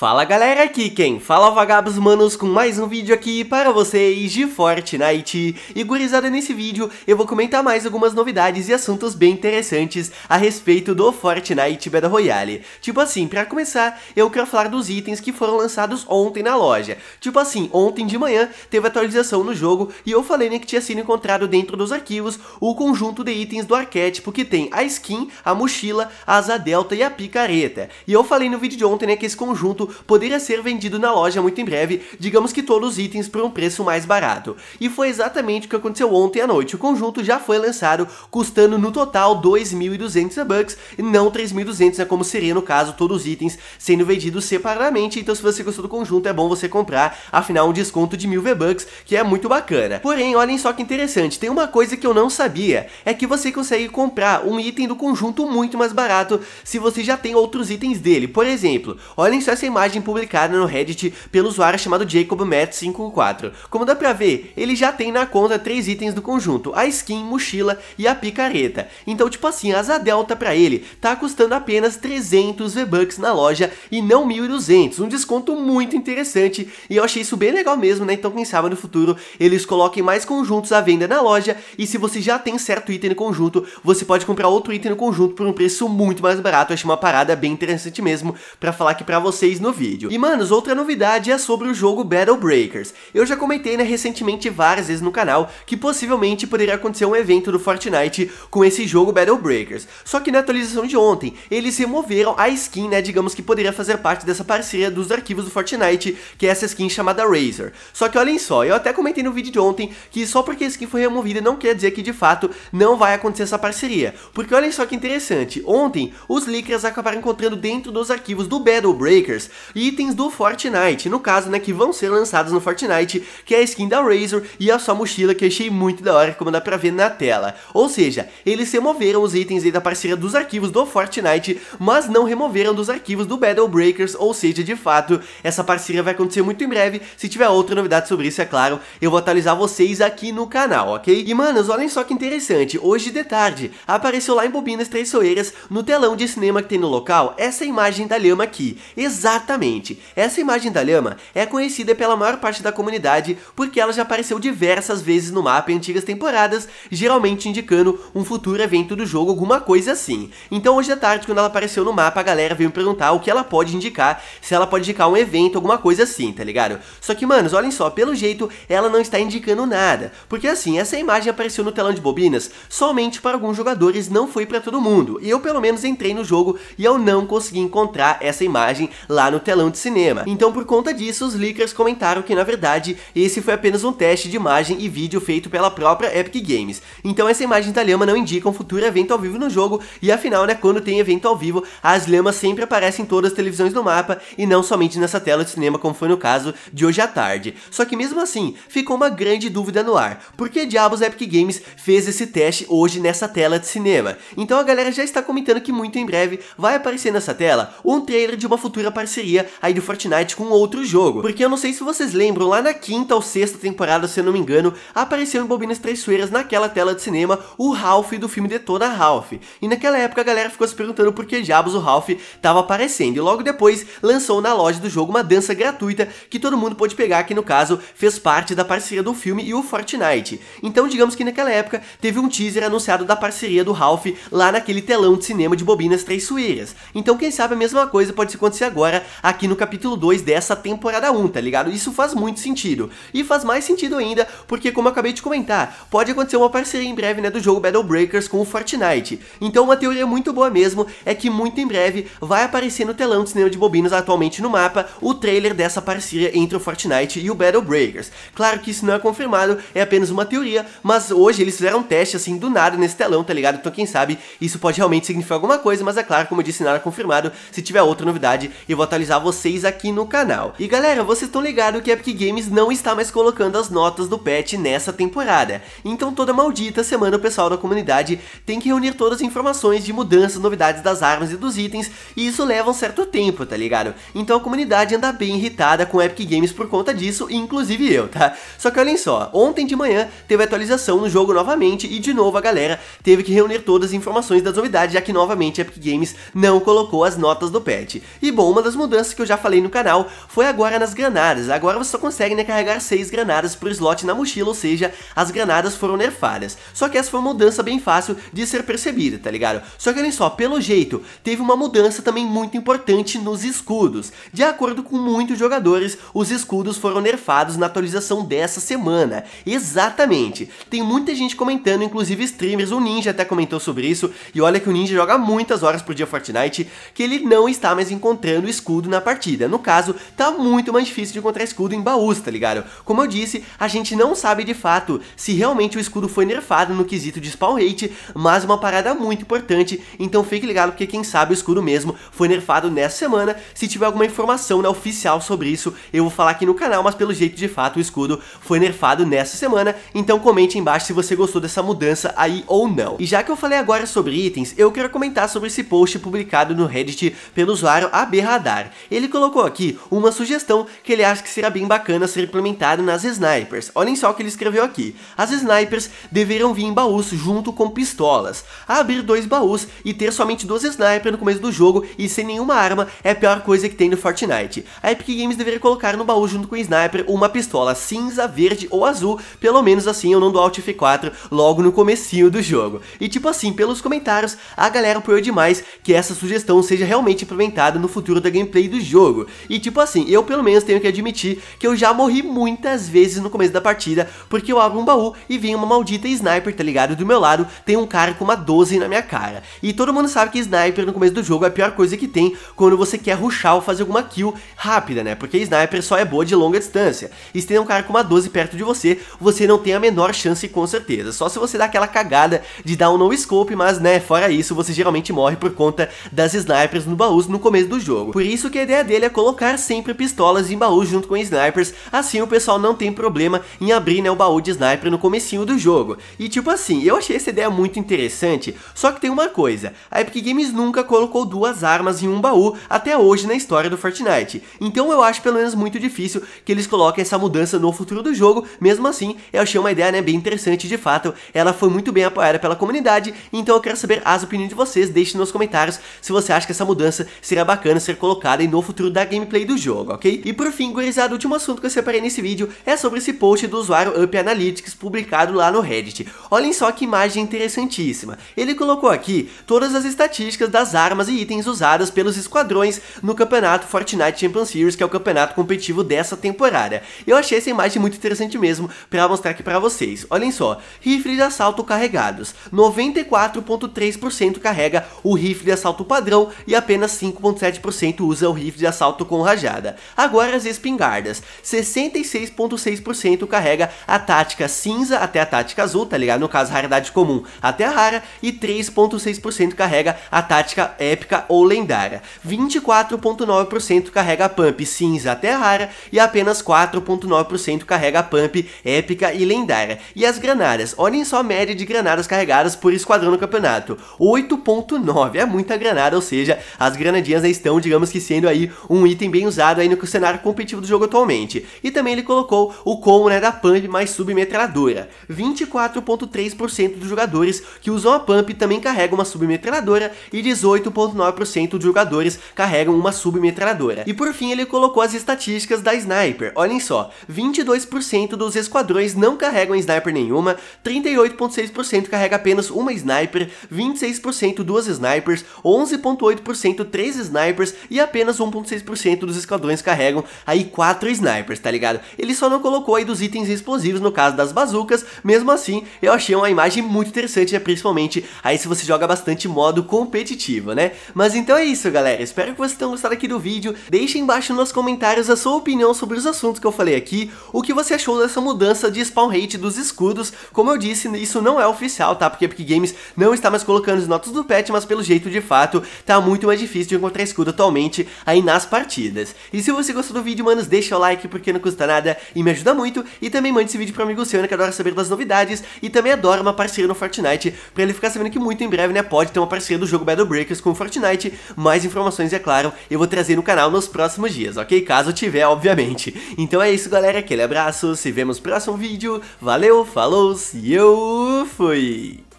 Fala galera, aqui quem fala é vagabos manos com mais um vídeo aqui para vocês de Fortnite. E gurizada, nesse vídeo eu vou comentar mais algumas novidades e assuntos bem interessantes a respeito do Fortnite Battle Royale. Tipo assim, para começar, eu quero falar dos itens que foram lançados ontem na loja. Tipo assim, ontem de manhã teve atualização no jogo e eu falei né, que tinha sido encontrado dentro dos arquivos o conjunto de itens do arquétipo que tem a skin, a mochila, a asa delta e a picareta. E eu falei no vídeo de ontem né, que esse conjunto poderia ser vendido na loja muito em breve, digamos que todos os itens por um preço mais barato. E foi exatamente o que aconteceu ontem à noite. O conjunto já foi lançado, custando no total 2.200 bucks, não 3.200, né, como seria no caso todos os itens sendo vendidos separadamente. Então se você gostou do conjunto, é bom você comprar, afinal um desconto de 1.000 V-Bucks, que é muito bacana. Porém, olhem só que interessante, tem uma coisa que eu não sabia, é que você consegue comprar um item do conjunto muito mais barato se você já tem outros itens dele. Por exemplo, olhem só essa imagem imagem publicada no Reddit pelo usuário chamado JacobMatt54. Como dá pra ver, ele já tem na conta três itens do conjunto, a skin, mochila e a picareta. Então, tipo assim, a asa delta pra ele tá custando apenas 300 V-Bucks na loja e não 1.200, um desconto muito interessante e eu achei isso bem legal mesmo, né? Então, quem sabe no futuro eles coloquem mais conjuntos à venda na loja e se você já tem certo item no conjunto, você pode comprar outro item no conjunto por um preço muito mais barato. Eu achei uma parada bem interessante mesmo pra falar aqui pra vocês no no vídeo. E manos, outra novidade é sobre o jogo Battle Breakers. Eu já comentei né, recentemente várias vezes no canal que possivelmente poderia acontecer um evento do Fortnite com esse jogo Battle Breakers. Só que na atualização de ontem, eles removeram a skin, né, digamos que poderia fazer parte dessa parceria dos arquivos do Fortnite, que é essa skin chamada Razer. Só que olhem só, eu até comentei no vídeo de ontem que só porque a skin foi removida não quer dizer que de fato não vai acontecer essa parceria. Porque olhem só que interessante, ontem os leakers acabaram encontrando dentro dos arquivos do Battle Breakers e itens do Fortnite, no caso, né, que vão ser lançados no Fortnite, que é a skin da Razor e a sua mochila que achei muito da hora, como dá pra ver na tela. Ou seja, eles removeram os itens aí da parceria dos arquivos do Fortnite, mas não removeram dos arquivos do Battle Breakers, ou seja, de fato, essa parceria vai acontecer muito em breve, se tiver outra novidade sobre isso, é claro, eu vou atualizar vocês aqui no canal, ok? E manos, olhem só que interessante, hoje de tarde, apareceu lá em Bobinas Três Soeiras, no telão de cinema que tem no local, essa imagem da lhama aqui, exatamente Exatamente. Essa imagem da lhama é conhecida pela maior parte da comunidade porque ela já apareceu diversas vezes no mapa em antigas temporadas, geralmente indicando um futuro evento do jogo, alguma coisa assim. Então hoje à tarde, quando ela apareceu no mapa, a galera veio me perguntar o que ela pode indicar, se ela pode indicar um evento, alguma coisa assim, tá ligado? Só que, manos, olhem só, pelo jeito ela não está indicando nada, porque assim, essa imagem apareceu no telão de bobinas somente para alguns jogadores, não foi para todo mundo. E eu pelo menos entrei no jogo e eu não consegui encontrar essa imagem lá no telão de cinema. Então, por conta disso, os leakers comentaram que, na verdade, esse foi apenas um teste de imagem e vídeo feito pela própria Epic Games. Então, essa imagem da lhama não indica um futuro evento ao vivo no jogo, e afinal, né, quando tem evento ao vivo, as lhamas sempre aparecem em todas as televisões do mapa, e não somente nessa tela de cinema, como foi no caso de hoje à tarde. Só que mesmo assim, ficou uma grande dúvida no ar. Por que diabos a Epic Games fez esse teste hoje nessa tela de cinema? Então a galera já está comentando que muito em breve vai aparecer nessa tela um trailer de uma futura parceria parceria aí do Fortnite com outro jogo. Porque eu não sei se vocês lembram, lá na quinta ou sexta temporada, se eu não me engano, apareceu em Bobinas Traiçoeiras, naquela tela de cinema, o Ralph do filme Detona Ralph. E naquela época a galera ficou se perguntando por que diabos o Ralph tava aparecendo. E logo depois lançou na loja do jogo uma dança gratuita que todo mundo pôde pegar, que no caso fez parte da parceria do filme e o Fortnite. Então digamos que naquela época teve um teaser anunciado da parceria do Ralph lá naquele telão de cinema de Bobinas Traiçoeiras. Então quem sabe a mesma coisa pode acontecer agora aqui no capítulo 2 dessa temporada 1, tá ligado? Isso faz muito sentido. E faz mais sentido ainda, porque como eu acabei de comentar, pode acontecer uma parceria em breve, né, do jogo Battle Breakers com o Fortnite. Então uma teoria muito boa mesmo é que muito em breve vai aparecer no telão de cinema de bobinos atualmente no mapa o trailer dessa parceria entre o Fortnite e o Battle Breakers. Claro que isso não é confirmado, é apenas uma teoria, mas hoje eles fizeram um teste assim do nada nesse telão, tá ligado? Então quem sabe isso pode realmente significar alguma coisa, mas é claro, como eu disse, nada confirmado. Se tiver outra novidade, eu vou estar atualizar vocês aqui no canal. E galera, vocês estão ligados que a Epic Games não está mais colocando as notas do patch nessa temporada. Então toda maldita semana o pessoal da comunidade tem que reunir todas as informações de mudanças, novidades das armas e dos itens, e isso leva um certo tempo, tá ligado? Então a comunidade anda bem irritada com a Epic Games por conta disso, inclusive eu, tá? Só que olhem só, ontem de manhã teve atualização no jogo novamente e de novo a galera teve que reunir todas as informações das novidades, já que novamente a Epic Games não colocou as notas do patch. E bom, uma das mudanças mudança que eu já falei no canal foi agora nas granadas. Agora você só consegue né, carregar 6 granadas por slot na mochila, ou seja, as granadas foram nerfadas. Só que essa foi uma mudança bem fácil de ser percebida, tá ligado? Só que olhem só, pelo jeito, teve uma mudança também muito importante nos escudos. De acordo com muitos jogadores, os escudos foram nerfados na atualização dessa semana. Exatamente. Tem muita gente comentando, inclusive streamers, o Ninja até comentou sobre isso, e olha que o Ninja joga muitas horas por dia Fortnite, que ele não está mais encontrando escudos escudo na partida. No caso, tá muito mais difícil de encontrar escudo em baús, tá ligado? Como eu disse, a gente não sabe de fato se realmente o escudo foi nerfado no quesito de spawn rate, mas uma parada muito importante, então fique ligado porque quem sabe o escudo mesmo foi nerfado nessa semana. Se tiver alguma informação né, oficial sobre isso, eu vou falar aqui no canal, mas pelo jeito de fato o escudo foi nerfado nessa semana, então comente embaixo se você gostou dessa mudança aí ou não. E já que eu falei agora sobre itens, eu quero comentar sobre esse post publicado no Reddit pelo usuário AB Radar. Ele colocou aqui uma sugestão que ele acha que será bem bacana ser implementado nas snipers. Olhem só o que ele escreveu aqui. As snipers deverão vir em baús junto com pistolas. Abrir dois baús e ter somente duas snipers no começo do jogo e sem nenhuma arma é a pior coisa que tem no Fortnite. A Epic Games deveria colocar no baú junto com o sniper uma pistola cinza, verde ou azul, pelo menos assim eu não dou Alt F4 logo no comecinho do jogo. E tipo assim, pelos comentários, a galera apoiou demais que essa sugestão seja realmente implementada no futuro da gameplay gostei do jogo. E tipo assim, eu pelo menos tenho que admitir que eu já morri muitas vezes no começo da partida, porque eu abro um baú e vem uma maldita sniper, tá ligado? Do meu lado tem um cara com uma 12 na minha cara. E todo mundo sabe que sniper no começo do jogo é a pior coisa que tem quando você quer rushar ou fazer alguma kill rápida, né? Porque sniper só é boa de longa distância. E se tem um cara com uma 12 perto de você, você não tem a menor chance com certeza. Só se você dá aquela cagada de dar um no scope, mas né, fora isso, você geralmente morre por conta das snipers no baú no começo do jogo. Por isso isso que a ideia dele é colocar sempre pistolas em baús junto com snipers, assim o pessoal não tem problema em abrir né, o baú de sniper no comecinho do jogo. E tipo assim, eu achei essa ideia muito interessante, só que tem uma coisa, a Epic Games nunca colocou duas armas em um baú até hoje na história do Fortnite, então eu acho pelo menos muito difícil que eles coloquem essa mudança no futuro do jogo, mesmo assim eu achei uma ideia né, bem interessante de fato, ela foi muito bem apoiada pela comunidade, então eu quero saber as opiniões de vocês, deixe nos comentários se você acha que essa mudança seria bacana ser colocada e no futuro da gameplay do jogo, ok? E por fim, gurizada, o último assunto que eu separei nesse vídeo é sobre esse post do usuário Up Analytics publicado lá no Reddit. Olhem só que imagem interessantíssima. Ele colocou aqui todas as estatísticas das armas e itens usadas pelos esquadrões no campeonato Fortnite Champions Series, que é o campeonato competitivo dessa temporada. Eu achei essa imagem muito interessante mesmo para mostrar aqui para vocês. Olhem só, rifle de assalto carregados. 94.3% carrega o rifle de assalto padrão e apenas 5.7% usa usa o rifle de assalto com rajada. Agora as espingardas, 66.6% carrega a tática cinza até a tática azul, tá ligado? No caso, raridade comum até a rara, e 3.6% carrega a tática épica ou lendária. 24.9% carrega a pump cinza até a rara, e apenas 4.9% carrega a pump épica e lendária. E as granadas, olhem só a média de granadas carregadas por esquadrão no campeonato, 8.9, é muita granada, ou seja, as granadinhas estão, digamos que, sendo aí um item bem usado aí no cenário competitivo do jogo atualmente. E também ele colocou o combo né, da pump mais submetralhadora. 24,3% dos jogadores que usam a pump também carregam uma submetralhadora e 18,9% dos jogadores carregam uma submetralhadora. E por fim ele colocou as estatísticas da sniper. Olhem só, 22% dos esquadrões não carregam sniper nenhuma, 38,6% carrega apenas uma sniper, 26% duas snipers, 11,8% três snipers e apenas apenas 1,6% dos esquadrões carregam aí 4 snipers, tá ligado? Ele só não colocou aí dos itens explosivos no caso das bazucas, mesmo assim eu achei uma imagem muito interessante, né? principalmente aí se você joga bastante modo competitivo, né? Mas então é isso galera, espero que vocês tenham gostado aqui do vídeo, deixe embaixo nos comentários a sua opinião sobre os assuntos que eu falei aqui, o que você achou dessa mudança de spawn rate dos escudos, como eu disse, isso não é oficial, tá? Porque Epic Games não está mais colocando as notas do patch, mas pelo jeito de fato tá muito mais difícil de encontrar escudo atualmente, aí nas partidas. E se você gostou do vídeo, manos, deixa o like porque não custa nada e me ajuda muito. E também mande esse vídeo para o amigo seu, né, que adora saber das novidades e também adora uma parceria no Fortnite, para ele ficar sabendo que muito em breve, né, pode ter uma parceria do jogo Battle Breakers com o Fortnite. Mais informações, é claro, eu vou trazer no canal nos próximos dias, ok? Caso tiver, obviamente. Então é isso, galera, aquele abraço, se vemos no próximo vídeo, valeu, falou, se eu fui!